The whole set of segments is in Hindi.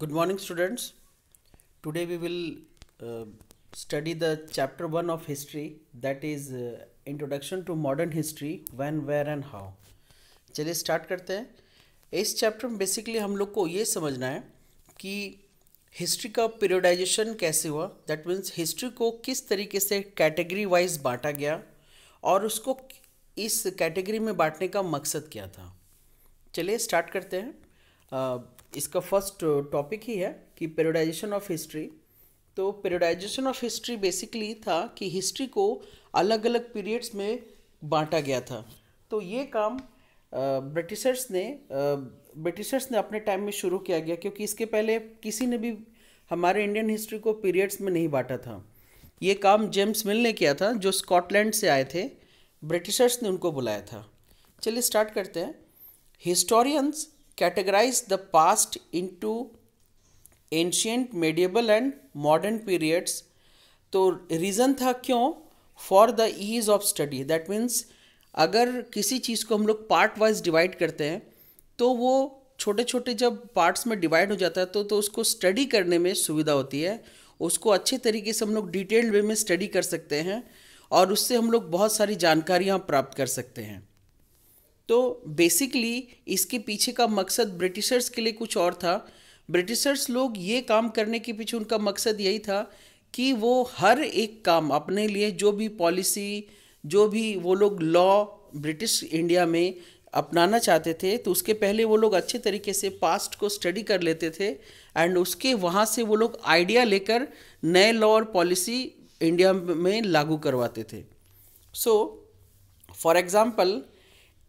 good morning students today we will uh, study the chapter 1 of history that is uh, introduction to modern history when where and how चलिए स्टार्ट करते हैं इस चैप्टर में बेसिकली हम लोग को ये समझना है कि हिस्ट्री का पीरियडाइजेशन कैसे हुआ दैट मीन्स हिस्ट्री को किस तरीके से कैटेगरी वाइज बांटा गया और उसको इस कैटेगरी में बांटने का मकसद क्या था चलिए स्टार्ट करते हैं uh, इसका फर्स्ट टॉपिक uh, ही है कि पेरोडाइजेशन ऑफ हिस्ट्री तो पेरोडाइजेशन ऑफ हिस्ट्री बेसिकली था कि हिस्ट्री को अलग अलग पीरियड्स में बांटा गया था तो ये काम ब्रिटिशर्स uh, ने ब्रिटिशर्स uh, ने अपने टाइम में शुरू किया गया क्योंकि इसके पहले किसी ने भी हमारे इंडियन हिस्ट्री को पीरियड्स में नहीं बांटा था ये काम जेम्स मिल ने किया था जो स्कॉटलैंड से आए थे ब्रिटिशर्स ने उनको बुलाया था चलिए स्टार्ट करते हैं historians categorize the past into ancient medieval and modern periods तो रीज़न था क्यों for the ease of study that means अगर किसी चीज़ को हम लोग पार्ट वाइज डिवाइड करते हैं तो वो छोटे छोटे जब पार्ट्स में डिवाइड हो जाता है तो तो उसको स्टडी करने में सुविधा होती है उसको अच्छे तरीके से हम लोग डिटेल्ड वे में स्टडी कर सकते हैं और उससे हम लोग बहुत सारी जानकारियाँ प्राप्त कर सकते हैं तो बेसिकली इसके पीछे का मकसद ब्रिटिशर्स के लिए कुछ और था ब्रिटिशर्स लोग ये काम करने के पीछे उनका मकसद यही था कि वो हर एक काम अपने लिए जो भी पॉलिसी जो भी वो लोग लॉ ब्रिटिश इंडिया में अपनाना चाहते थे तो उसके पहले वो लोग अच्छे तरीके से पास्ट को स्टडी कर लेते थे एंड उसके वहाँ से वो लोग आइडिया लेकर नए लॉ और पॉलिसी इंडिया में लागू करवाते थे so for example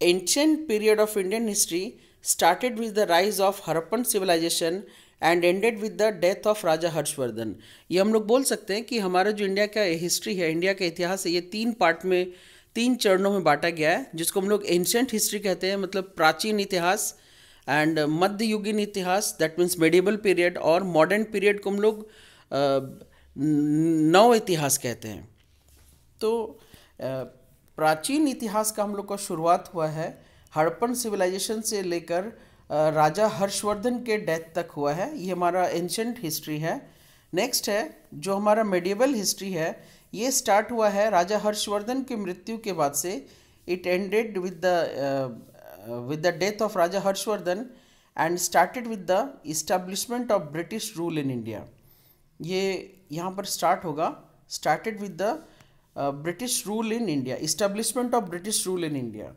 ancient period of Indian history started with the rise of Harappan civilization and ended with the death of Raja Harshvardhan ये हम लोग बोल सकते हैं कि हमारा जो इंडिया का हिस्ट्री है इंडिया का इतिहास है ये तीन पार्ट में तीन चरणों में बांटा गया है जिसको हम लोग एंशंट हिस्ट्री कहते हैं मतलब प्राचीन इतिहास एंड मध्ययुगीन इतिहास दैट मीन्स मेडिबल पीरियड और मॉडर्न पीरियड को हम लोग नव इतिहास कहते हैं तो प्राचीन इतिहास का हम लोग का शुरुआत हुआ है हड़प्पन सिविलाइजेशन से लेकर राजा हर्षवर्धन के डेथ तक हुआ है ये हमारा एंशंट हिस्ट्री है नेक्स्ट है जो हमारा मेडिवल हिस्ट्री है ये स्टार्ट हुआ है राजा हर्षवर्धन की मृत्यु के बाद से it ended with the with the death of Raja Harshvardhan and started with the establishment of British rule in India ये यहाँ पर स्टार्ट होगा started with the British rule in India establishment of British rule in India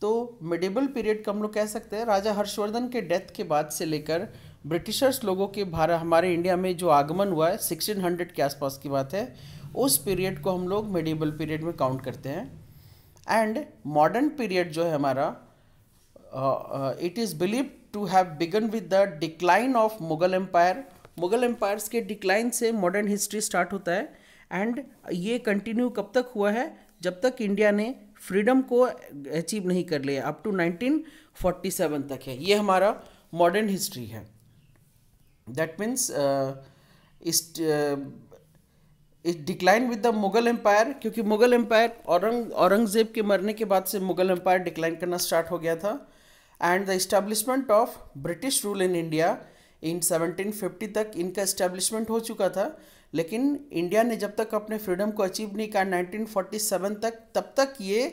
तो मिडिबल पीरियड का हम लोग कह सकते हैं राजा हर्षवर्धन के डेथ के बाद से लेकर ब्रिटिशर्स लोगों के भारत हमारे इंडिया में जो आगमन हुआ है सिक्सटीन हंड्रेड के आसपास की बात है उस पीरियड को हम लोग मिडिबल पीरियड में काउंट करते हैं एंड मॉडर्न पीरियड जो है हमारा it is believe to have begun with the decline of Mughal empire Mughal empires के डिक्लाइन से मॉडर्न हिस्ट्री स्टार्ट होता है एंड ये कंटिन्यू कब तक हुआ है जब तक इंडिया ने फ्रीडम को अचीव नहीं कर लिया अप टू 1947 तक है ये हमारा मॉडर्न हिस्ट्री है दैट मीन्स uh, इस decline with the Mughal empire क्योंकि मुगल एम्पायर औरंग औरंगजेब के मरने के बाद से मुगल एम्पायर डिक्लाइन करना स्टार्ट हो गया था and the establishment of British rule in India in 1750 तक इनका इस्टेब्लिशमेंट हो चुका था लेकिन इंडिया ने जब तक अपने फ्रीडम को अचीव नहीं कहा 1947 तक तब तक ये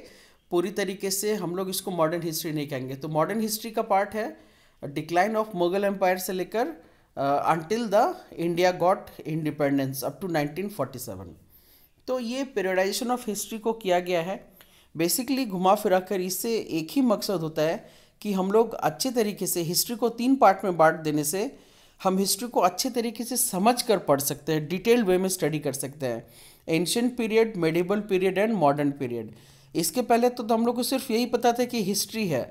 पूरी तरीके से हम लोग इसको मॉडर्न हिस्ट्री नहीं कहेंगे तो मॉडर्न हिस्ट्री का पार्ट है डिक्लाइन ऑफ मुगल एम्पायर से लेकर until the India got independence up to 1947 तो ये पेरियडाइजेशन ऑफ हिस्ट्री को किया गया है बेसिकली घुमा फिरा कर इससे एक ही मकसद होता है कि हम लोग अच्छे तरीके से हिस्ट्री को तीन पार्ट में बांट देने से हम हिस्ट्री को अच्छे तरीके से समझ कर पढ़ सकते हैं डिटेल वे में स्टडी कर सकते हैं ancient period medieval period and modern period इसके पहले तो हम लोग को सिर्फ यही पता था कि हिस्ट्री है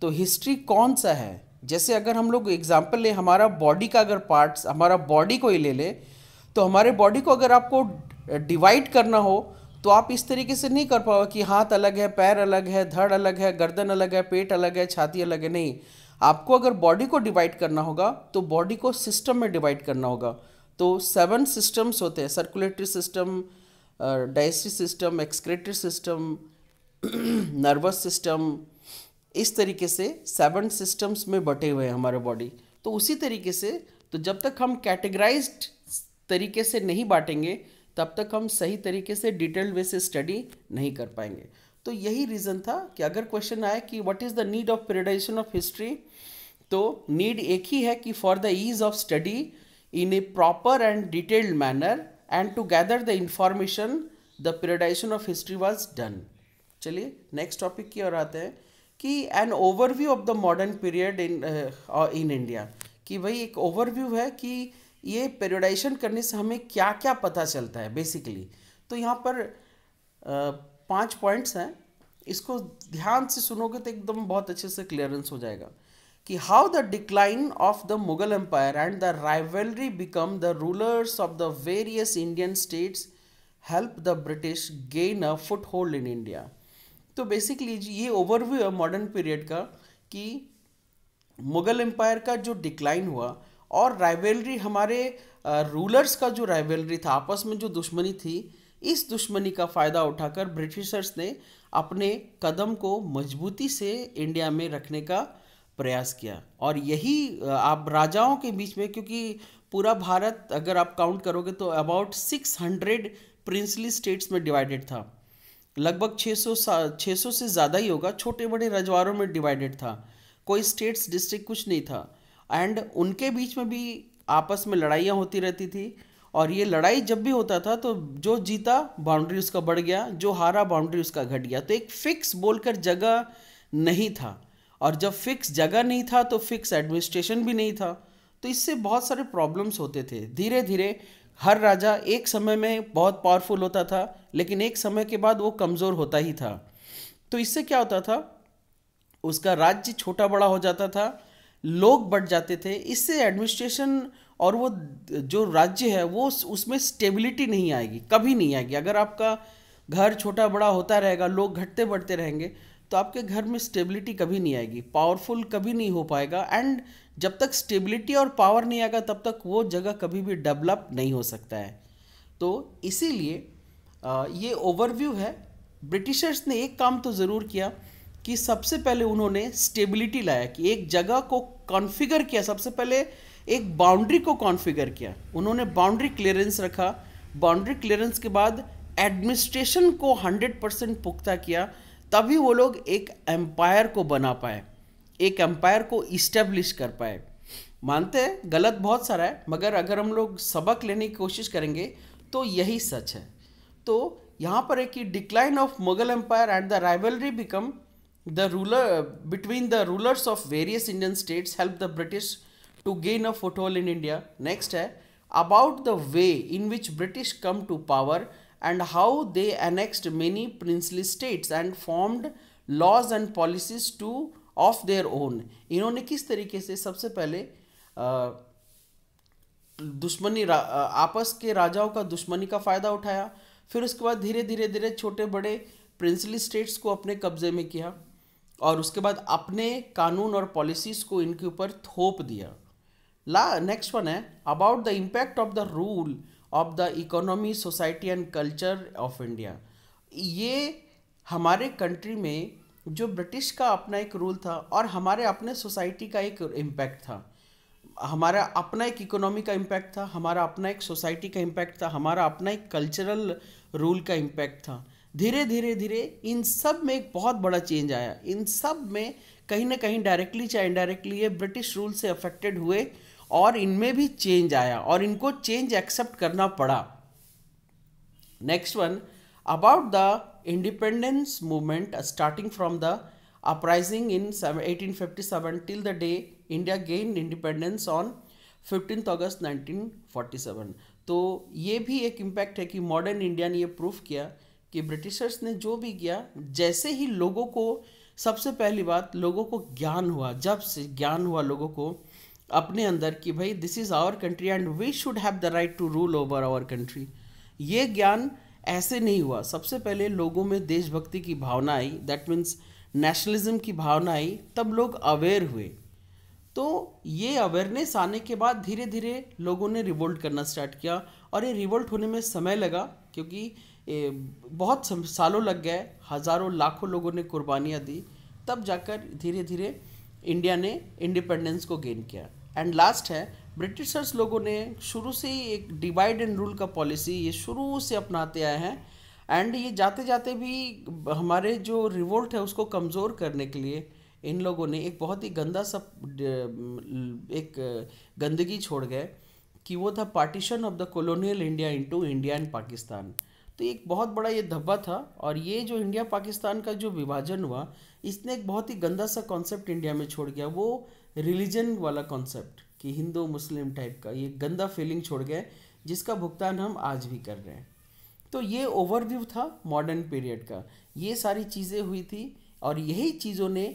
तो हिस्ट्री कौन सा है जैसे अगर हम लोग एग्जाम्पल लें हमारा बॉडी का अगर पार्ट्स हमारा बॉडी को ही ले लें तो हमारे बॉडी को अगर आपको डिवाइड करना हो तो आप इस तरीके से नहीं कर पाओगे कि हाथ अलग है पैर अलग है धड़ अलग है गर्दन अलग है पेट अलग है छाती अलग है नहीं आपको अगर बॉडी को डिवाइड करना होगा तो बॉडी को सिस्टम में डिवाइड करना होगा तो सेवन सिस्टम्स होते हैं circulatory system digestive system excretory system nervous system इस तरीके से सेवन सिस्टम्स में बटे हुए हैं हमारे बॉडी तो उसी तरीके से तो जब तक हम कैटेगराइज्ड तरीके से नहीं बांटेंगे तब तक हम सही तरीके से डिटेल्ड वे से स्टडी नहीं कर पाएंगे तो यही रीज़न था कि अगर क्वेश्चन आए कि what is the need of periodisation of history तो नीड एक ही है कि for the ease of study in a proper and detailed manner and to gather the information the periodisation of history was done चलिए नेक्स्ट टॉपिक की ओर आते हैं कि an overview of the modern period in in India कि भाई एक ओवरव्यू है कि ये पेरिडाइजेशन करने से हमें क्या क्या पता चलता है बेसिकली तो यहाँ पर पांच पॉइंट्स हैं इसको ध्यान से सुनोगे तो एकदम बहुत अच्छे से क्लियरेंस हो जाएगा कि how the decline of the Mughal empire and the rivalry become the rulers of the various Indian states help the British gain a foothold in India तो बेसिकली ये ओवरव्यू है मॉडर्न पीरियड का कि मुगल एम्पायर का जो डिक्लाइन हुआ और राइवलरी हमारे रूलर्स का जो राइवलरी था आपस में जो दुश्मनी थी इस दुश्मनी का फ़ायदा उठाकर ब्रिटिशर्स ने अपने कदम को मजबूती से इंडिया में रखने का प्रयास किया और यही आप राजाओं के बीच में क्योंकि पूरा भारत अगर आप काउंट करोगे तो अबाउट 600 प्रिंसली स्टेट्स में डिवाइडेड था लगभग 600 600 से ज़्यादा ही होगा छोटे बड़े रजवारों में डिवाइडेड था कोई स्टेट्स डिस्ट्रिक्ट कुछ नहीं था एंड उनके बीच में भी आपस में लड़ाइयाँ होती रहती थी और ये लड़ाई जब भी होता था तो जो जीता बाउंड्री उसका बढ़ गया जो हारा बाउंड्री उसका घट गया तो एक फिक्स बोलकर जगह नहीं था और जब फिक्स जगह नहीं था तो फिक्स एडमिनिस्ट्रेशन भी नहीं था तो इससे बहुत सारे प्रॉब्लम्स होते थे धीरे धीरे हर राजा एक समय में बहुत पावरफुल होता था लेकिन एक समय के बाद वो कमज़ोर होता ही था तो इससे क्या होता था उसका राज्य छोटा बड़ा हो जाता था लोग बढ़ जाते थे इससे एडमिनिस्ट्रेशन और वो जो राज्य है वो उसमें स्टेबिलिटी नहीं आएगी कभी नहीं आएगी अगर आपका घर छोटा बड़ा होता रहेगा लोग घटते बढ़ते रहेंगे तो आपके घर में स्टेबिलिटी कभी नहीं आएगी पावरफुल कभी नहीं हो पाएगा एंड जब तक स्टेबिलिटी और पावर नहीं आएगा तब तक वो जगह कभी भी डेवलप नहीं हो सकता है तो इसीलिए ये ओवरव्यू है ब्रिटिशर्स ने एक काम तो ज़रूर किया कि सबसे पहले उन्होंने स्टेबिलिटी लाया कि एक जगह को कॉन्फ़िगर किया सबसे पहले एक बाउंड्री को कॉन्फ़िगर किया उन्होंने बाउंड्री क्लियरेंस रखा बाउंड्री क्लियरेंस के बाद एडमिनिस्ट्रेशन को 100 परसेंट पुख्ता किया तभी वो लोग एक एम्पायर को बना पाए एक एम्पायर को इस्टेब्लिश कर पाए मानते हैं गलत बहुत सारा है मगर अगर हम लोग सबक लेने की कोशिश करेंगे तो यही सच है तो यहाँ पर है कि decline of Mughal empire and the rivalry become the ruler between the rulers of various Indian states help the British to gain a foothold in India next है about the way in which British come to power and how they annexed many princely states and formed laws and policies to of their own इन्होंने किस तरीके से सबसे पहले दुश्मनी आपस के राजाओं का दुश्मनी का फ़ायदा उठाया फिर उसके बाद धीरे धीरे धीरे छोटे बड़े प्रिंसली स्टेट्स को अपने कब्जे में किया और उसके बाद अपने कानून और पॉलिसीज़ को इनके ऊपर थोप दिया ला नेक्स्ट वन है about the impact of the rule of the economy society and culture of India ये हमारे कंट्री में जो ब्रिटिश का अपना एक रूल था और हमारे अपने सोसाइटी का एक इम्पैक्ट था हमारा अपना एक इकोनॉमी का इम्पैक्ट था हमारा अपना एक सोसाइटी का इम्पैक्ट था हमारा अपना एक कल्चरल रूल का इम्पैक्ट था धीरे धीरे धीरे इन सब में एक बहुत बड़ा चेंज आया इन सब में कहीं ना कहीं डायरेक्टली चाहे इनडायरेक्टली ये ब्रिटिश रूल से अफेक्टेड हुए और इनमें भी चेंज आया और इनको चेंज एक्सेप्ट करना पड़ा next one about the independence movement starting from the uprising in eighteen fifty seven till the day India gain independence on fifteenth August forty seven तो ये भी एक इम्पैक्ट है कि मॉडर्न इंडिया ने ये प्रूफ किया कि ब्रिटिशर्स ने जो भी किया जैसे ही लोगों को सबसे पहली बात लोगों को ज्ञान हुआ जब से ज्ञान हुआ लोगों को अपने अंदर कि भाई this is our country and we should have the right to rule over our country ये ज्ञान ऐसे नहीं हुआ सबसे पहले लोगों में देशभक्ति की भावना आई दैट मीन्स नेशनलिज्म की भावना आई तब लोग अवेयर हुए तो ये अवेयरनेस आने के बाद धीरे धीरे लोगों ने रिवोल्ट करना स्टार्ट किया और ये रिवोल्ट होने में समय लगा क्योंकि बहुत सालों लग गए हज़ारों लाखों लोगों ने कुर्बानियाँ दी तब जाकर धीरे धीरे इंडिया ने इंडिपेंडेंस को गेन किया एंड लास्ट है ब्रिटिशर्स लोगों ने शुरू से ही एक डिवाइड एंड रूल का पॉलिसी ये शुरू से अपनाते आए हैं एंड ये जाते जाते भी हमारे जो रिवोल्ट है उसको कमज़ोर करने के लिए इन लोगों ने एक बहुत ही गंदा सा एक गंदगी छोड़ गए कि वो था partition of the colonial India into India and Pakistan तो एक बहुत बड़ा ये धब्बा था और ये जो इंडिया पाकिस्तान का जो विभाजन हुआ इसने एक बहुत ही गंदा सा कॉन्सेप्ट इंडिया में छोड़ गया वो रिलीजन वाला कॉन्सेप्ट कि हिंदू मुस्लिम टाइप का ये गंदा फीलिंग छोड़ गया जिसका भुगतान हम आज भी कर रहे हैं तो ये ओवरव्यू था मॉडर्न पीरियड का ये सारी चीज़ें हुई थी और यही चीज़ों ने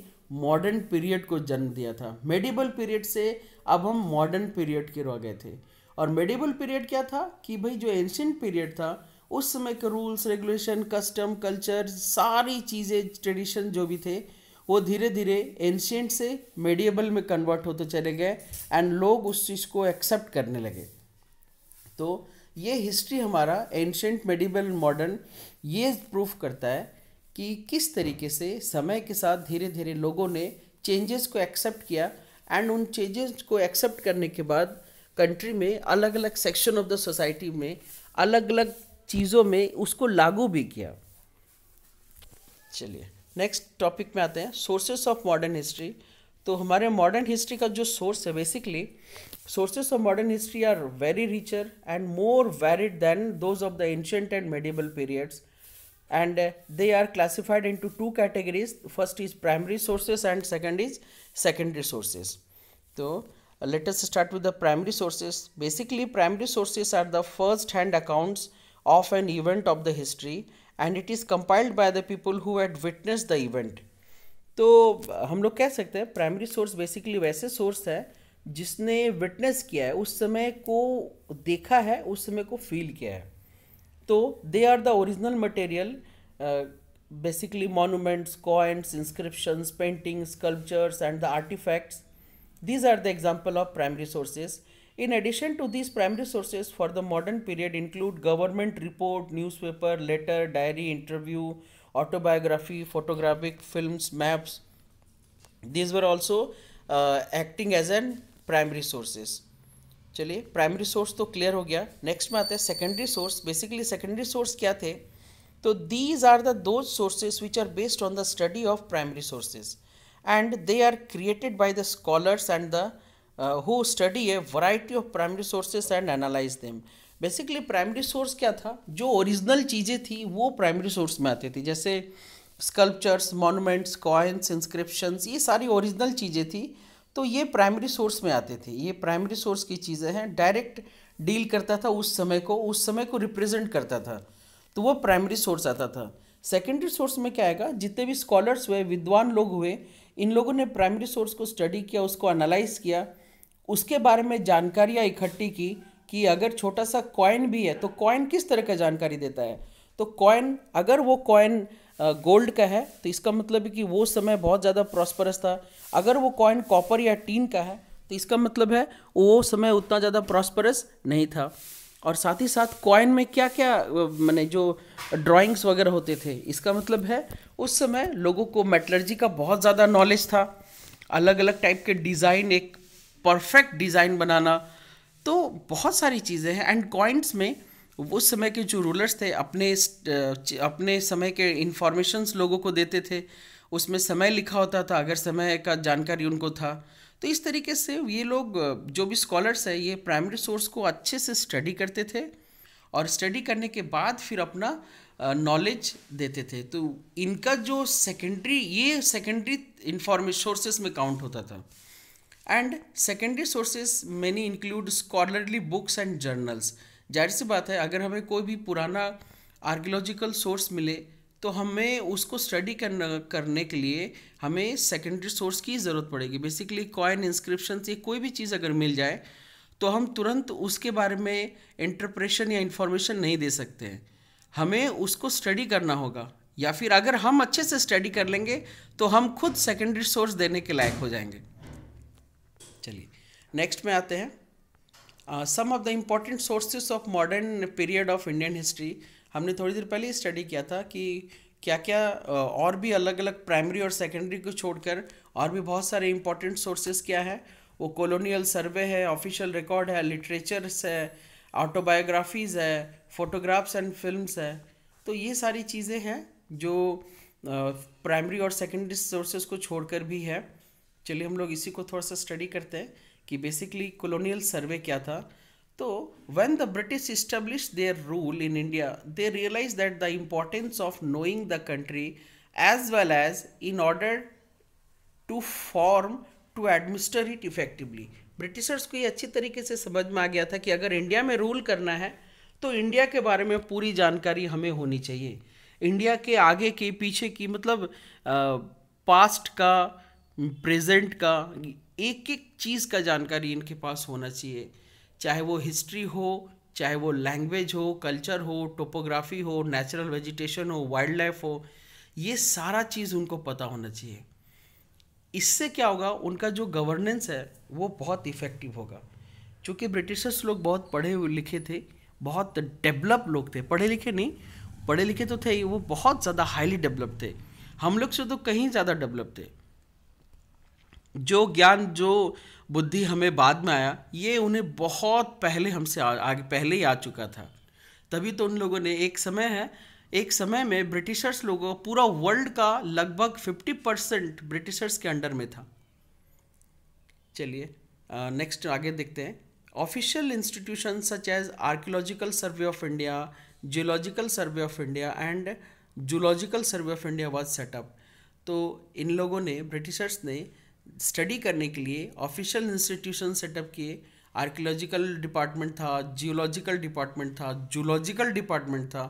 मॉडर्न पीरियड को जन्म दिया था मेडिबल पीरियड से अब हम मॉडर्न पीरियड के रह गए थे और मेडिबल पीरियड क्या था कि भाई जो एंशेंट पीरियड था उस समय के रूल्स रेगुलेशन कस्टम कल्चर सारी चीज़ें ट्रेडिशन जो भी थे वो धीरे धीरे एंशियंट से मेडिएबल में कन्वर्ट होते चले गए एंड लोग उस चीज़ को एक्सेप्ट करने लगे तो ये हिस्ट्री हमारा एंशियंट मेडिबल मॉडर्न ये प्रूफ करता है कि किस तरीके से समय के साथ धीरे धीरे लोगों ने चेंजेस को एक्सेप्ट किया एंड उन चेंजेस को एक्सेप्ट करने के बाद कंट्री में अलग अलग सेक्शन ऑफ द सोसाइटी में अलग अलग चीजों में उसको लागू भी किया चलिए नेक्स्ट टॉपिक में आते हैं सोर्सेस ऑफ मॉडर्न हिस्ट्री तो हमारे मॉडर्न हिस्ट्री का जो सोर्स है basically sources of modern history are very richer and more varied than those of the ancient and medieval periods and they are classified into two categories first is primary sources and second is secondary sources तो let's start with the primary sources basically primary sources are the first hand accounts of an event of the history and it is compiled by the people who had witnessed the event तो हम लोग कह सकते हैं प्राइमरी सोर्स बेसिकली वैसे सोर्स है जिसने विटनेस किया है उस समय को देखा है उस समय को फील किया है तो they are the original material basically monuments coins inscriptions paintings sculptures and the artifacts these are the example of primary sources In addition to these, primary sources for the modern period include government report, newspaper, letter, diary, interview, autobiography, photographic films, maps. These were also uh, acting as an primary sources. चलिए प्राइमरी सोर्स तो क्लियर हो गया नेक्स्ट में आते हैं secondary source basically secondary source क्या थे तो these are the those sources which are based on the study of primary sources and they are created by the scholars and the who study a variety of primary sources and analyse them basically primary source क्या था जो ओरिजिनल चीज़ें थी वो प्राइमरी सोर्स में आती थी जैसे स्कल्पचर्स मोनूमेंट्स कॉइन्स इंस्क्रिप्शंस ये सारी ओरिजिनल चीज़ें थी तो ये प्राइमरी सोर्स में आते थे ये प्राइमरी सोर्स की चीज़ें हैं डायरेक्ट डील करता था उस समय को उस समय को रिप्रेजेंट करता था तो वो प्राइमरी सोर्स आता था सेकेंडरी सोर्स में क्या आएगा जितने भी स्कॉलर्स हुए विद्वान लोग हुए इन लोगों ने प्राइमरी सोर्स को स्टडी किया उसको एनालाइज किया उसके बारे में जानकारियाँ इकट्ठी की कि अगर छोटा सा कॉइन भी है तो कॉइन किस तरह का जानकारी देता है तो कॉइन अगर वो कॉइन गोल्ड का है तो इसका मतलब है कि वो समय बहुत ज़्यादा प्रॉस्परस था अगर वो कॉइन कॉपर या टीन का है तो इसका मतलब है वो समय उतना ज़्यादा प्रॉस्परस नहीं था और साथ ही साथ कॉइन में क्या क्या मैंने जो ड्राइंग्स वगैरह होते थे इसका मतलब है उस समय लोगों को मेटलर्जी का बहुत ज़्यादा नॉलेज था अलग अलग टाइप के डिज़ाइन एक परफेक्ट डिज़ाइन बनाना तो बहुत सारी चीज़ें हैं एंड कॉइन्स में उस समय के जो रूलर्स थे अपने अपने समय के इन्फॉर्मेशंस लोगों को देते थे उसमें समय लिखा होता था अगर समय का जानकारी उनको था तो इस तरीके से ये लोग जो भी स्कॉलर्स हैं ये प्राइमरी सोर्स को अच्छे से स्टडी करते थे और स्टडी करने के बाद फिर अपना नॉलेज देते थे तो इनका जो सेकेंडरी ये सेकेंडरी इंफॉर्मेश सोर्सेस में काउंट होता था and secondary sources many include scholarly books and journals जाहिर सी बात है अगर हमें कोई भी पुराना आर्कियोलॉजिकल सोर्स मिले तो हमें उसको स्टडी करने के लिए हमें सेकेंडरी सोर्स की ज़रूरत पड़ेगी बेसिकली कॉइन इंस्क्रिप्शन से कोई भी चीज़ अगर मिल जाए तो हम तुरंत उसके बारे में इंटरप्रेशन या इन्फॉर्मेशन नहीं दे सकते हैं हमें उसको स्टडी करना होगा या फिर अगर हम अच्छे से स्टडी कर लेंगे तो हम खुद सेकेंडरी सोर्स देने के लायक हो जाएंगे चलिए नेक्स्ट में आते हैं some of the important sources of modern period of Indian history हमने थोड़ी देर पहले स्टडी किया था कि क्या क्या uh, और भी अलग अलग प्राइमरी और सेकेंडरी को छोड़कर और भी बहुत सारे इम्पॉर्टेंट सोर्सेज क्या है वो कॉलोनियल सर्वे है ऑफिशियल रिकॉर्ड है लिटरेचर्स है ऑटोबायोग्राफीज़ है फोटोग्राफ्स एंड फिल्म्स है तो ये सारी चीज़ें हैं जो प्राइमरी uh, और सेकेंडरी सोर्सेज को छोड़कर भी है चलिए हम लोग इसी को थोड़ा सा स्टडी करते हैं कि बेसिकली कॉलोनियल सर्वे क्या था तो when the British establish their rule in India they realise that the importance of knowing the country as well as in order to form to administer it effectively Britishers को ये अच्छी तरीके से समझ में आ गया था कि अगर इंडिया में रूल करना है तो इंडिया के बारे में पूरी जानकारी हमें होनी चाहिए इंडिया के आगे के पीछे की मतलब पास्ट का प्रेजेंट का एक एक चीज़ का जानकारी इनके पास होना चाहिए चाहे वो हिस्ट्री हो चाहे वो लैंग्वेज हो कल्चर हो टोपोग्राफी हो नेचुरल वेजिटेशन हो वाइल्ड लाइफ हो ये सारा चीज़ उनको पता होना चाहिए इससे क्या होगा उनका जो गवर्नेंस है वो बहुत इफ़ेक्टिव होगा क्योंकि ब्रिटिशर्स लोग बहुत पढ़े लिखे थे बहुत डेवलप लोग थे पढ़े लिखे नहीं पढ़े लिखे तो थे वो बहुत ज़्यादा हाईली डेवलप थे हम लोग से तो कहीं ज़्यादा डेवलप थे जो ज्ञान जो बुद्धि हमें बाद में आया ये उन्हें बहुत पहले हमसे आगे पहले ही आ चुका था तभी तो उन लोगों ने एक समय है एक समय में ब्रिटिशर्स लोगों पूरा वर्ल्ड का लगभग 50 परसेंट ब्रिटिशर्स के अंडर में था चलिए नेक्स्ट आगे देखते हैं official institution such as archaeological survey of India geological survey of India and zoological survey of India was set up तो इन लोगों ने ब्रिटिशर्स ने स्टडी करने के लिए ऑफिशियल इंस्टीट्यूशन सेटअप किए आर्कियोलॉजिकल डिपार्टमेंट था जियोलॉजिकल डिपार्टमेंट था जूलॉजिकल डिपार्टमेंट था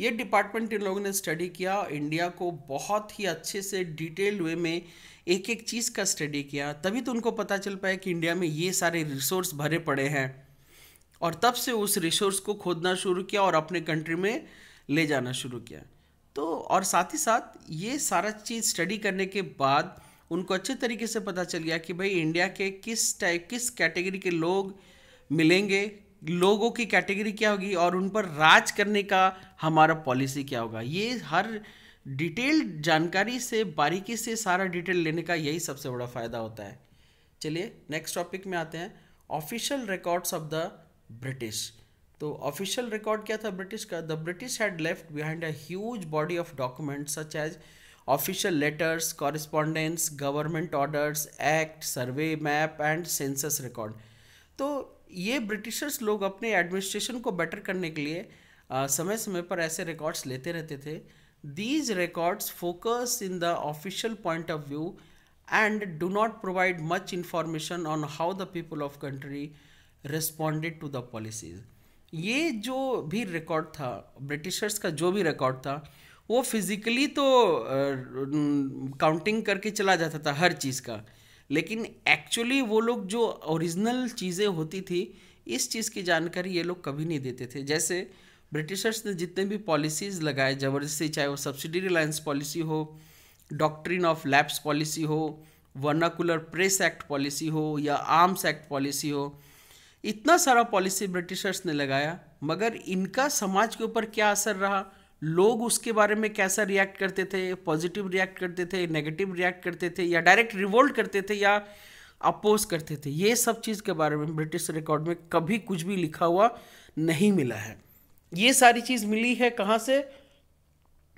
ये डिपार्टमेंट इन लोगों ने स्टडी किया इंडिया को बहुत ही अच्छे से डिटेल्ड वे में एक एक चीज़ का स्टडी किया तभी तो उनको पता चल पाया कि इंडिया में ये सारे रिसोर्स भरे पड़े हैं और तब से उस रिसोर्स को खोदना शुरू किया और अपने कंट्री में ले जाना शुरू किया तो और साथ ही साथ ये सारा चीज़ स्टडी करने के बाद उनको अच्छे तरीके से पता चल गया कि भाई इंडिया के किस टाइप किस कैटेगरी के लोग मिलेंगे लोगों की कैटेगरी क्या होगी और उन पर राज करने का हमारा पॉलिसी क्या होगा ये हर डिटेल जानकारी से बारीकी से सारा डिटेल लेने का यही सबसे बड़ा फ़ायदा होता है चलिए नेक्स्ट टॉपिक में आते हैं official records of the British तो ऑफिशियल रिकॉर्ड क्या था ब्रिटिश का the British had left behind a huge body of documents such as official letters correspondence, government orders act survey map and census record तो ये ब्रिटिशर्स लोग अपने एडमिनिस्ट्रेशन को बेटर करने के लिए समय समय पर ऐसे रिकॉर्ड्स लेते रहते थे these records focus in the official point of view and do not provide much information on how the people of country responded to the policies ये जो भी रिकॉर्ड था ब्रिटिशर्स का जो भी रिकॉर्ड था वो फिज़िकली तो काउंटिंग करके चला जाता था हर चीज़ का लेकिन एक्चुअली वो लोग जो ओरिजिनल चीज़ें होती थी इस चीज़ की जानकारी ये लोग कभी नहीं देते थे जैसे ब्रिटिशर्स ने जितने भी पॉलिसीज़ लगाए ज़बरदस्ती चाहे वो सब्सिडी रिलायंस पॉलिसी हो डॉक्ट्रिन ऑफ लैब्स पॉलिसी हो वर्नाकुलर प्रेस एक्ट पॉलिसी हो या आर्म्स एक्ट पॉलिसी हो इतना सारा पॉलिसी ब्रिटिशर्स ने लगाया मगर इनका समाज के ऊपर क्या असर रहा लोग उसके बारे में कैसा रिएक्ट करते थे पॉजिटिव रिएक्ट करते थे नेगेटिव रिएक्ट करते थे या डायरेक्ट रिवोल्ट करते थे या अपोज करते थे ये सब चीज़ के बारे में ब्रिटिश रिकॉर्ड में कभी कुछ भी लिखा हुआ नहीं मिला है ये सारी चीज़ मिली है कहाँ से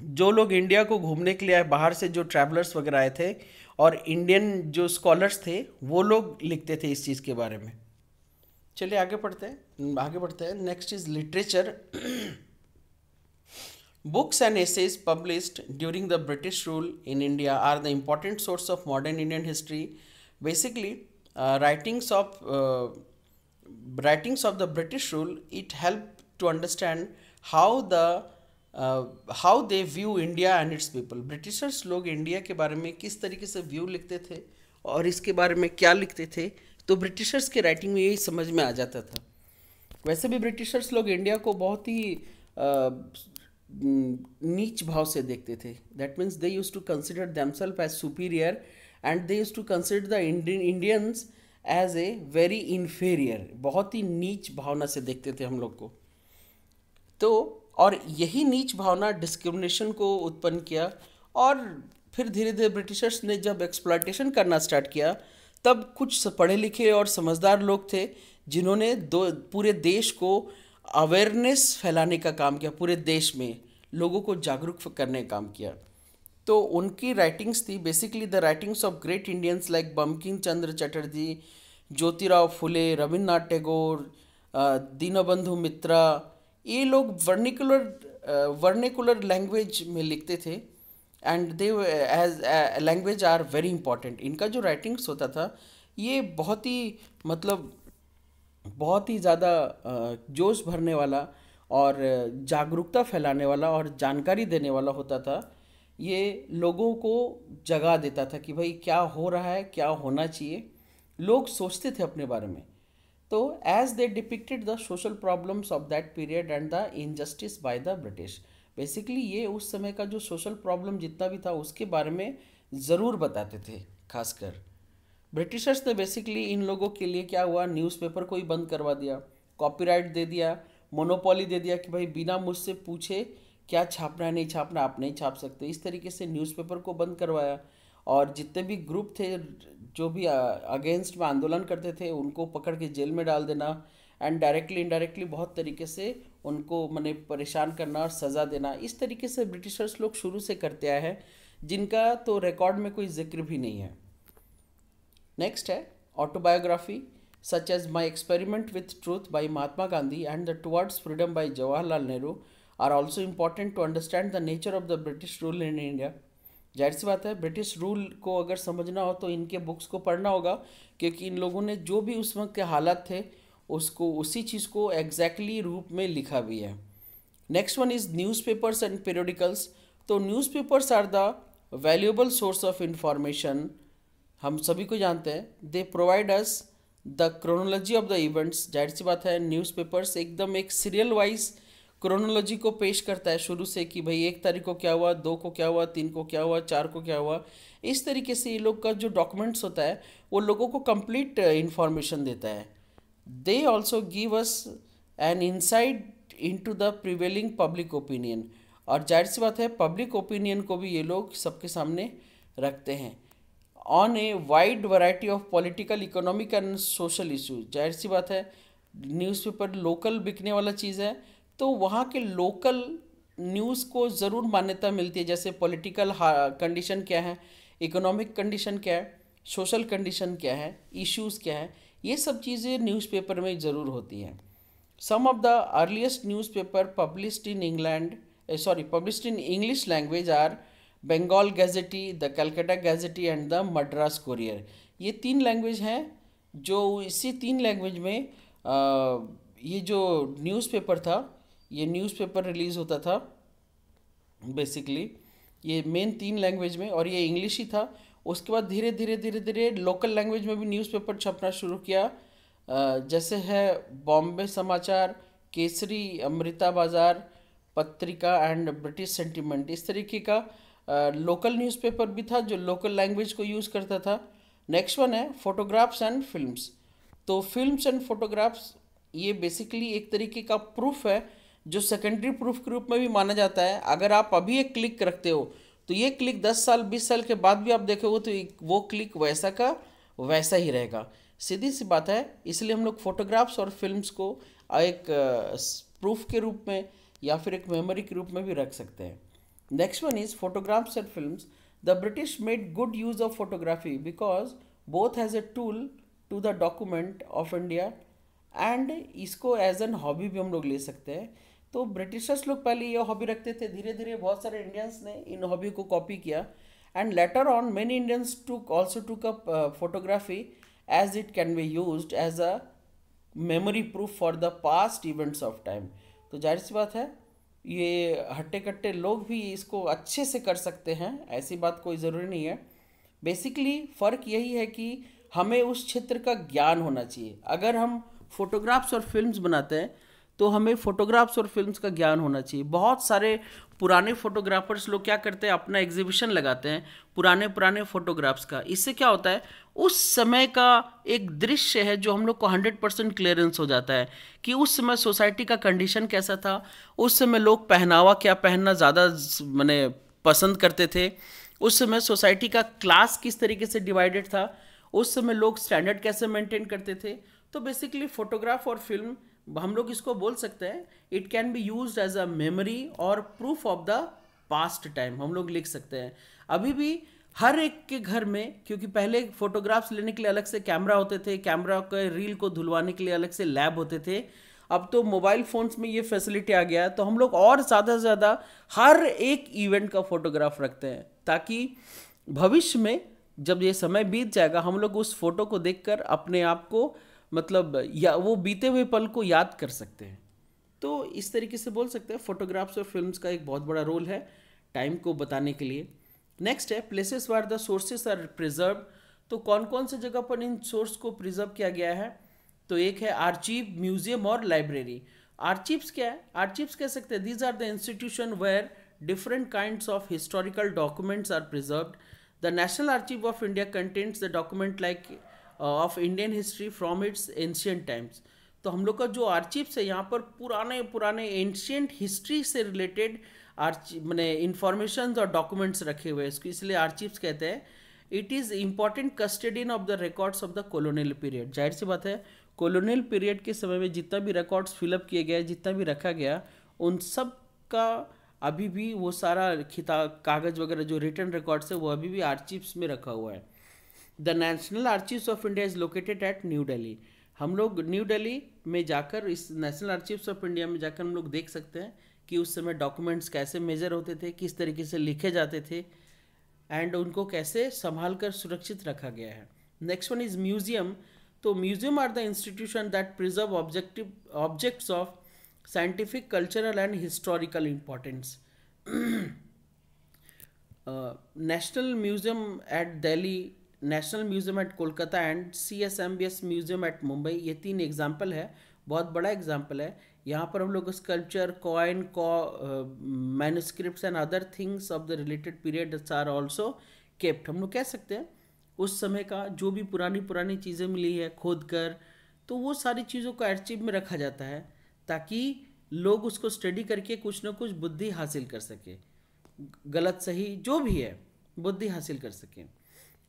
जो लोग इंडिया को घूमने के लिए आए बाहर से जो ट्रैवलर्स वगैरह आए थे और इंडियन जो स्कॉलर्स थे वो लोग लिखते थे इस चीज़ के बारे में चलिए आगे पढ़ते हैं आगे बढ़ते हैं next is literature Books and essays published during the British rule in India are the important source of modern Indian history. Basically, uh, writings of uh, writings of the British rule it helped to understand how the uh, how they view India and its people. Britishers लोग इंडिया के बारे में किस तरीके से व्यू लिखते थे और इसके बारे में क्या लिखते थे तो ब्रिटिशर्स के राइटिंग में यही समझ में आ जाता था वैसे भी ब्रिटिशर्स लोग इंडिया को बहुत ही नीच भाव से देखते थे that means they use to consider themselves as superior and they use to consider the Indians as a very inferior बहुत ही नीच भावना से देखते थे हम लोग को तो और यही नीच भावना डिस्क्रिमिनेशन को उत्पन्न किया और फिर धीरे धीरे ब्रिटिशर्स ने जब एक्सप्लाइटेशन करना स्टार्ट किया तब कुछ पढ़े लिखे और समझदार लोग थे जिन्होंने दो पूरे देश को अवेयरनेस फैलाने का काम किया पूरे देश में लोगों को जागरूक करने का काम किया तो उनकी राइटिंग्स थी basically the writings of great Indians like Bankim Chandra Chatterjee Jyotirao Phule Rabindranath Tagore Dinabandhu Mitra ये लोग वर्निकुलर वर्निकुलर लैंग्वेज में लिखते थे and they as language are very important इनका जो राइटिंग्स होता था ये बहुत ही मतलब बहुत ही ज़्यादा जोश भरने वाला और जागरूकता फैलाने वाला और जानकारी देने वाला होता था ये लोगों को जगा देता था कि भाई क्या हो रहा है क्या होना चाहिए लोग सोचते थे अपने बारे में तो as they depicted the social problems of that period and the injustice by the British basically ये उस समय का जो सोशल प्रॉब्लम जितना भी था उसके बारे में ज़रूर बताते थे खासकर ब्रिटिशर्स ने बेसिकली इन लोगों के लिए क्या हुआ न्यूज़पेपर को ही बंद करवा दिया कॉपीराइट दे दिया मोनोपॉली दे दिया कि भाई बिना मुझसे पूछे क्या छापना है नहीं छापना आप नहीं छाप सकते इस तरीके से न्यूज़पेपर को बंद करवाया और जितने भी ग्रुप थे जो भी अगेंस्ट में आंदोलन करते थे उनको पकड़ के जेल में डाल देना एंड डायरेक्टली इनडायरेक्टली बहुत तरीके से उनको मैंने परेशान करना और सज़ा देना इस तरीके से ब्रिटिशर्स लोग शुरू से करते आए हैं जिनका तो रिकॉर्ड में कोई जिक्र भी नहीं है नेक्स्ट है autobiography such as my experiment with truth by Mahatma Gandhi and the towards freedom by Jawaharlal Nehru are also important to understand the nature of the British rule in India जाहिर सी बात है ब्रिटिश रूल को अगर समझना हो तो इनके बुक्स को पढ़ना होगा क्योंकि इन लोगों ने जो भी उस वक्त के हालात थे उसको उसी चीज़ को एग्जैक्टली exactly रूप में लिखा भी है next one is newspapers and periodicals तो newspapers are the valuable source of information हम सभी को जानते हैं they provide us the chronology of the events जाहिर सी बात है न्यूज़पेपर्स एकदम एक सीरियल वाइज क्रोनोलॉजी को पेश करता है शुरू से कि भाई एक तारीख को क्या हुआ दो को क्या हुआ तीन को क्या हुआ चार को क्या हुआ इस तरीके से ये लोग का जो डॉक्यूमेंट्स होता है वो लोगों को कंप्लीट इन्फॉर्मेशन uh, देता है they also give us an inside into the prevailing public opinion और जाहिर सी बात है पब्लिक ओपिनियन को भी ये लोग सबके सामने रखते हैं on a wide variety of political economic and social issues जाहिर सी बात है न्यूज़पेपर लोकल बिकने वाला चीज़ है तो वहाँ के लोकल न्यूज़ को ज़रूर मान्यता मिलती है जैसे पॉलिटिकल कंडीशन क्या है इकोनॉमिक कंडीशन क्या है सोशल कंडीशन क्या है इश्यूज़ क्या है ये सब चीज़ें न्यूज़पेपर में ज़रूर होती हैं some of the earliest newspaper published in England sorry published in English language are Bengal gazette the Calcutta gazette and the Madras courier ये तीन लैंग्वेज हैं जो इसी तीन लैंग्वेज में आ, ये जो न्यूज़पेपर था ये न्यूज़पेपर रिलीज़ होता था बेसिकली ये मेन तीन लैंग्वेज में और ये इंग्लिश ही था उसके बाद धीरे धीरे धीरे धीरे लोकल लैंग्वेज में भी न्यूज़पेपर छपना शुरू किया जैसे है बॉम्बे समाचार केसरी अमृता बाज़ार पत्रिका एंड ब्रिटिश सेंटीमेंट इस तरीके का लोकल न्यूज़पेपर भी था जो लोकल लैंग्वेज को यूज़ करता था नेक्स्ट वन है फोटोग्राफ्स एंड फिल्म्स तो फिल्म्स एंड फोटोग्राफ्स ये बेसिकली एक तरीके का प्रूफ है जो सेकेंडरी प्रूफ के रूप में भी माना जाता है अगर आप अभी एक क्लिक रखते हो तो ये क्लिक दस साल बीस साल के बाद भी आप देखोगे तो वो क्लिक वैसा का वैसा ही रहेगा सीधी सी बात है इसलिए हम लोग फोटोग्राफ्स और फिल्म्स को एक प्रूफ के रूप में या फिर एक मेमोरी के रूप में भी रख सकते हैं Next one is photographs and films. The British made good use of photography because both as a tool to the document of India and इसको एज एन हॉबी भी हम लोग ले सकते हैं तो ब्रिटिशर्स लोग पहले ये हॉबी रखते थे धीरे धीरे बहुत सारे इंडियंस ने इन हॉबी को कॉपी किया and later on many Indians too also took a photography as it can be use as a memory proof for the past events of time तो जाहिर सी बात है ये हट्टे कट्टे लोग भी इसको अच्छे से कर सकते हैं ऐसी बात कोई ज़रूरी नहीं है बेसिकली फ़र्क यही है कि हमें उस क्षेत्र का ज्ञान होना चाहिए अगर हम फोटोग्राफ्स और फिल्म्स बनाते हैं तो हमें फ़ोटोग्राफ्स और फिल्म्स का ज्ञान होना चाहिए बहुत सारे पुराने फोटोग्राफर्स लोग क्या करते हैं अपना एग्जीबिशन लगाते हैं पुराने पुराने फोटोग्राफ्स का इससे क्या होता है उस समय का एक दृश्य है जो हम लोग को हंड्रेड परसेंट क्लियरेंस हो जाता है कि उस समय सोसाइटी का कंडीशन कैसा था उस समय लोग पहनावा क्या पहनना ज़्यादा मैंने पसंद करते थे उस समय सोसाइटी का क्लास किस तरीके से डिवाइडेड था उस समय लोग स्टैंडर्ड कैसे मेंटेन करते थे तो बेसिकली फ़ोटोग्राफ और फिल्म हम लोग इसको बोल सकते हैं it can be use as a memory और proof of the past time हम लोग लिख सकते हैं अभी भी हर एक के घर में क्योंकि पहले फोटोग्राफ्स लेने के लिए अलग से कैमरा होते थे कैमरा के रील को धुलवाने के लिए अलग से लैब होते थे अब तो मोबाइल फ़ोन्स में ये फैसिलिटी आ गया है तो हम लोग और ज़्यादा से ज़्यादा हर एक इवेंट का फोटोग्राफ रखते हैं ताकि भविष्य में जब ये समय बीत जाएगा हम लोग उस फोटो को देखकर अपने आप को मतलब या वो बीते हुए पल को याद कर सकते हैं तो इस तरीके से बोल सकते हैं फोटोग्राफ्स और फिल्म्स का एक बहुत बड़ा रोल है टाइम को बताने के लिए नेक्स्ट है places where the sources are preserve तो कौन कौन से जगह पर इन सोर्स को प्रिजर्व किया गया है तो एक है आर्चीव म्यूजियम और लाइब्रेरी आर्चीव्स क्या है आर्चीव्स कह सकते हैं these are the institution where different kind of historical documents are preserve the national archive of India contains the document like of Indian history from its ancient times तो हम लोग का जो आर्चिव्स है यहाँ पर पुराने पुराने एंशियंट हिस्ट्री से रिलेटेड आर्च मैंने इंफॉर्मेशन और डॉक्यूमेंट्स रखे हुए हैं इसको इसलिए आर्चिव्स कहते हैं it is important custodian of the records of the colonial period जाहिर सी बात है कॉलोनियल पीरियड के समय में जितना भी रिकॉर्ड्स फिलअप किए गए जितना भी रखा गया उन सब का अभी भी वो सारा खिता कागज़ वगैरह जो रिटर्न रिकॉर्ड्स है वो अभी भी आर्चिव्स में रखा हुआ है the national archives of India is located at New Delhi हम लोग न्यू डेली में जाकर इस नेशनल आर्चिव्स ऑफ इंडिया में जाकर हम लोग देख सकते हैं कि उस समय डॉक्यूमेंट्स कैसे मेजर होते थे किस तरीके से लिखे जाते थे एंड उनको कैसे संभाल कर सुरक्षित रखा गया है नेक्स्ट वन इज़ म्यूज़ियम तो museum are the institution that preserve objective objects of scientific cultural and historical importance national museum at Delhi national museum at Kolkata and C S M B S museum at Mumbai ये तीन एग्जाम्पल है बहुत बड़ा एग्जाम्पल है यहाँ पर हम लोग स्कल्पचर कॉइन कॉ manuscript and other things of the related periods are also kept हम लोग कह सकते हैं उस समय का जो भी पुरानी पुरानी चीज़ें मिली है खोद कर तो वो सारी चीज़ों को अर्चिव में रखा जाता है ताकि लोग उसको स्टडी करके कुछ ना कुछ बुद्धि हासिल कर सकें गलत सही जो भी है बुद्धि हासिल कर सकें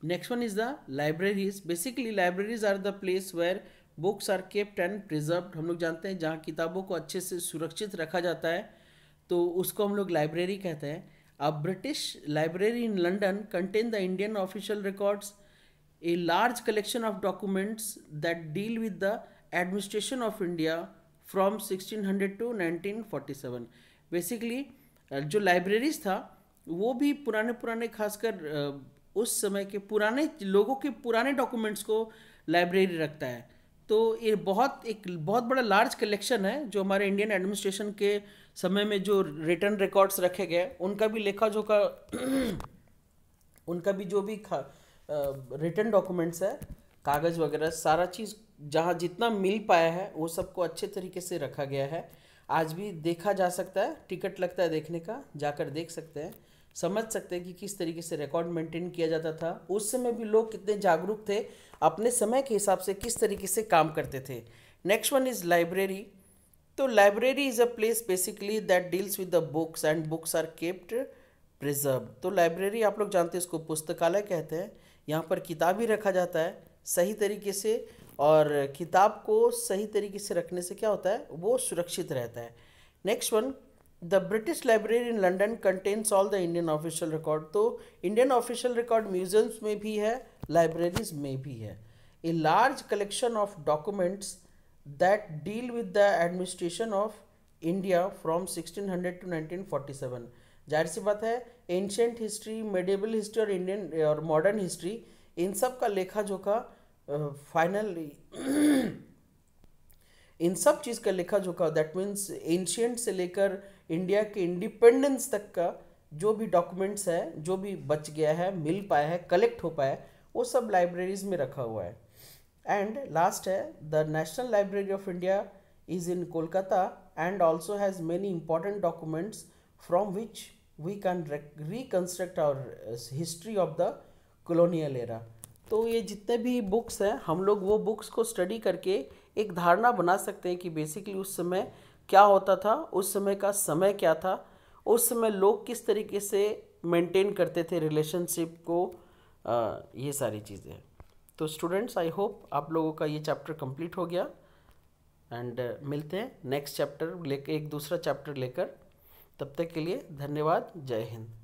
next one is the libraries basically libraries are the place where books are kept and preserve हम लोग जानते हैं जहाँ किताबों को अच्छे से सुरक्षित रखा जाता है तो उसको हम लोग लाइब्रेरी कहते हैं अब British library in London contain the Indian official records a large collection of documents that deal with the administration of India from 1600 to 1947 basically जो लाइब्रेरीज था वो भी पुराने पुराने खासकर उस समय के पुराने लोगों के पुराने डॉक्यूमेंट्स को लाइब्रेरी रखता है तो ये बहुत एक बहुत बड़ा लार्ज कलेक्शन है जो हमारे इंडियन एडमिनिस्ट्रेशन के समय में जो रिटर्न रिकॉर्ड्स रखे गए उनका भी लेखा जोखा उनका भी जो भी रिटर्न डॉक्यूमेंट्स है कागज़ वगैरह सारा चीज़ जहाँ जितना मिल पाया है वो सबको अच्छे तरीके से रखा गया है आज भी देखा जा सकता है टिकट लगता है देखने का जाकर देख सकते हैं समझ सकते हैं कि किस तरीके से रिकॉर्ड मेंटेन किया जाता था उस समय भी लोग कितने जागरूक थे अपने समय के हिसाब से किस तरीके से काम करते थे नेक्स्ट वन इज़ लाइब्रेरी तो library is a place basically that deals with the books and books are kept preserve तो लाइब्रेरी आप लोग जानते हैं इसको पुस्तकालय कहते हैं यहाँ पर किताब ही रखा जाता है सही तरीके से और किताब को सही तरीके से रखने से क्या होता है वो सुरक्षित रहता है next one the British library in London contains all the Indian official record तो इंडियन ऑफिशियल रिकॉर्ड म्यूजियम्स में भी है लाइब्रेरीज में भी है a large collection of documents that deal with the administration of India from 1600 to seven जाहिर सी बात है एंशेंट हिस्ट्री मेडिबल हिस्ट्री और इंडियन और मॉडर्न हिस्ट्री इन सब का लेखा जोखा फाइनल इन सब चीज़ का लेखा जोखा दैट मीन्स एंशियंट से लेकर इंडिया के इंडिपेंडेंस तक का जो भी डॉक्यूमेंट्स है जो भी बच गया है मिल पाया है कलेक्ट हो पाया है वो सब लाइब्रेरीज में रखा हुआ है एंड लास्ट है the national library of India is in Kolkata and also has many important documents from which we can reconstruct our history of the colonial era तो ये जितने भी बुक्स हैं हम लोग वो बुक्स को स्टडी करके एक धारणा बना सकते हैं कि बेसिकली उस समय क्या होता था उस समय का समय क्या था उस समय लोग किस तरीके से मेंटेन करते थे रिलेशनशिप को आ, ये सारी चीज़ें तो स्टूडेंट्स आई होप आप लोगों का ये चैप्टर कंप्लीट हो गया एंड uh, मिलते हैं नेक्स्ट चैप्टर लेकर एक दूसरा चैप्टर लेकर तब तक के लिए धन्यवाद जय हिंद